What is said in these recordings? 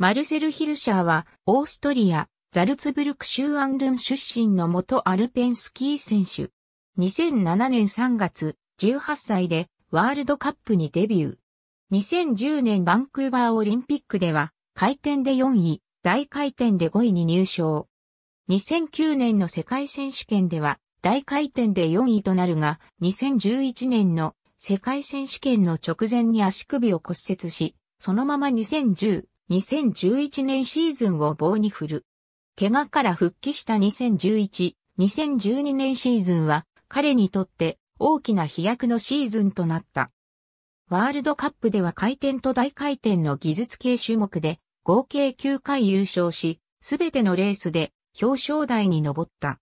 マルセル・ヒルシャーは、オーストリア、ザルツブルク州アンドゥン出身の元アルペンスキー選手。2007年3月、18歳でワールドカップにデビュー。2010年バンクーバーオリンピックでは、回転で4位、大回転で5位に入賞。2009年の世界選手権では、大回転で4位となるが、2011年の世界選手権の直前に足首を骨折し、そのまま2010、2011年シーズンを棒に振る。怪我から復帰した2011、2012年シーズンは彼にとって大きな飛躍のシーズンとなった。ワールドカップでは回転と大回転の技術系種目で合計9回優勝し、すべてのレースで表彰台に上った。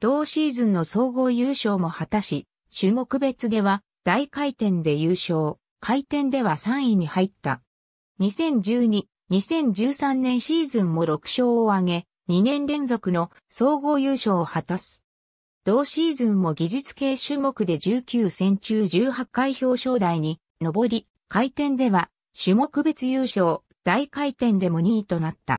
同シーズンの総合優勝も果たし、種目別では大回転で優勝、回転では3位に入った。2012、2013年シーズンも6勝を挙げ、2年連続の総合優勝を果たす。同シーズンも技術系種目で19戦中18回表彰台に上り、回転では種目別優勝、大回転でも2位となった。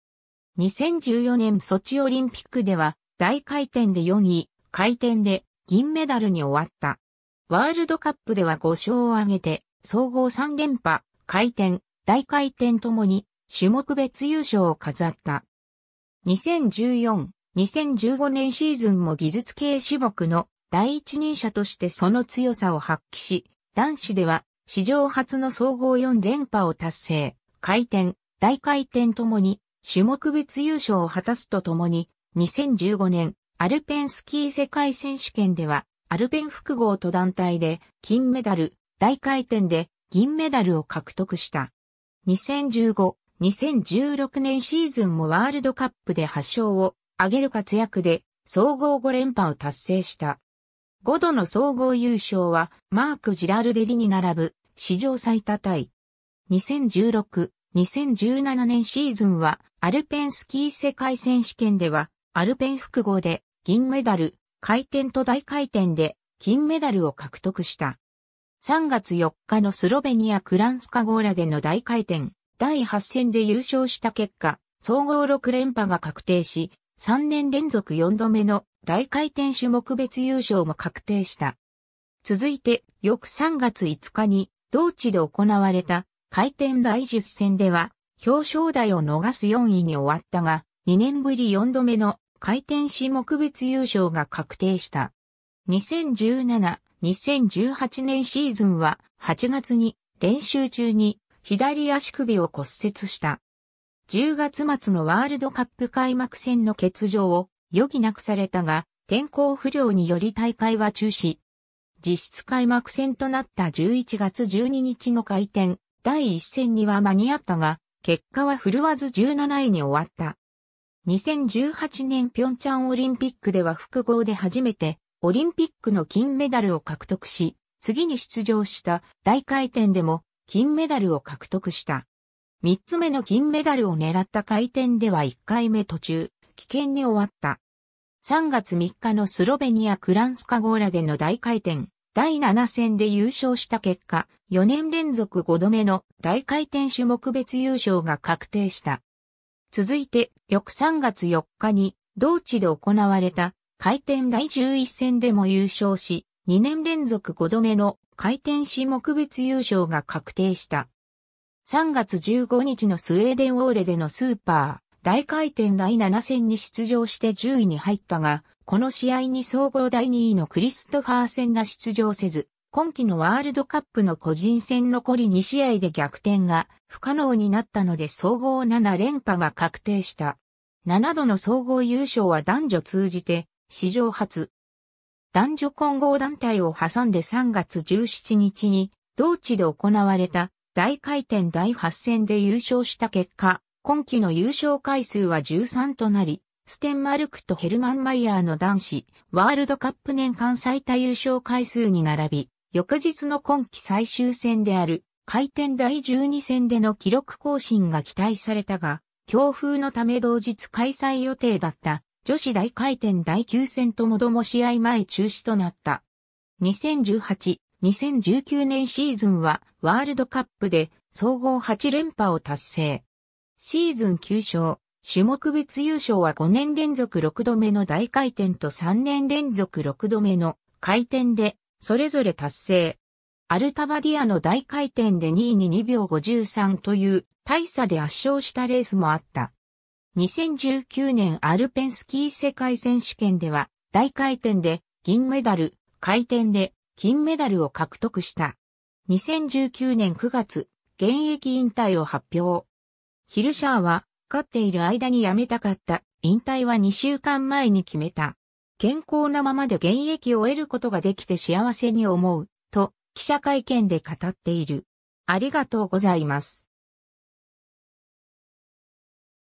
2014年ソチオリンピックでは大回転で4位、回転で銀メダルに終わった。ワールドカップでは5勝を挙げて、総合3連覇、回転、大回転ともに種目別優勝を飾った。2014-2015年シーズンも技術系種目の第一人者としてその強さを発揮し、男子では史上初の総合4連覇を達成、回転、大回転ともに種目別優勝を果たすとともに、2015年アルペンスキー世界選手権ではアルペン複合と団体で金メダル、大回転で銀メダルを獲得した。2015 2016年シーズンもワールドカップで8勝を挙げる活躍で総合5連覇を達成した。5度の総合優勝はマーク・ジラルデリに並ぶ史上最多タイ。2016、2017年シーズンはアルペンスキー世界選手権ではアルペン複合で銀メダル、回転と大回転で金メダルを獲得した。3月4日のスロベニア・クランスカゴーラでの大回転、第8戦で優勝した結果、総合6連覇が確定し、3年連続4度目の大回転種目別優勝も確定した。続いて、翌3月5日に、同地で行われた回転第10戦では、表彰台を逃す4位に終わったが、2年ぶり4度目の回転種目別優勝が確定した。2017、2018年シーズンは8月に練習中に左足首を骨折した。10月末のワールドカップ開幕戦の欠場を余儀なくされたが、天候不良により大会は中止。実質開幕戦となった11月12日の開店第1戦には間に合ったが、結果は振るわず17位に終わった。2018年平昌オリンピックでは複合で初めてオリンピックの金メダルを獲得し、次に出場した大回転でも金メダルを獲得した。3つ目の金メダルを狙った回転では1回目途中、危険に終わった。3月3日のスロベニア・クランスカゴーラでの大回転、第7戦で優勝した結果、4年連続5度目の大回転種目別優勝が確定した。続いて、翌3月4日に、同地で行われた、回転第11戦でも優勝し、2年連続5度目の回転し目別優勝が確定した。3月15日のスウェーデンオーレでのスーパー大回転第7戦に出場して10位に入ったが、この試合に総合第2位のクリストファー戦が出場せず、今季のワールドカップの個人戦残り2試合で逆転が不可能になったので総合7連覇が確定した。7度の総合優勝は男女通じて史上初、男女混合団体を挟んで3月17日に、同地で行われた大回転第8戦で優勝した結果、今季の優勝回数は13となり、ステンマルクとヘルマン・マイヤーの男子、ワールドカップ年間最多優勝回数に並び、翌日の今季最終戦である、回転第12戦での記録更新が期待されたが、強風のため同日開催予定だった女子大回転第9戦ともども試合前中止となった。2018、2019年シーズンはワールドカップで総合8連覇を達成。シーズン9勝、種目別優勝は5年連続6度目の大回転と3年連続6度目の回転でそれぞれ達成。アルタバディアの大回転で2位に2秒53という大差で圧勝したレースもあった。2019年アルペンスキー世界選手権では、大回転で銀メダル、回転で金メダルを獲得した。2019年9月、現役引退を発表。ヒルシャーは、勝っている間に辞めたかった、引退は2週間前に決めた。健康なままで現役を得ることができて幸せに思う、と、記者会見で語っている。ありがとうございます。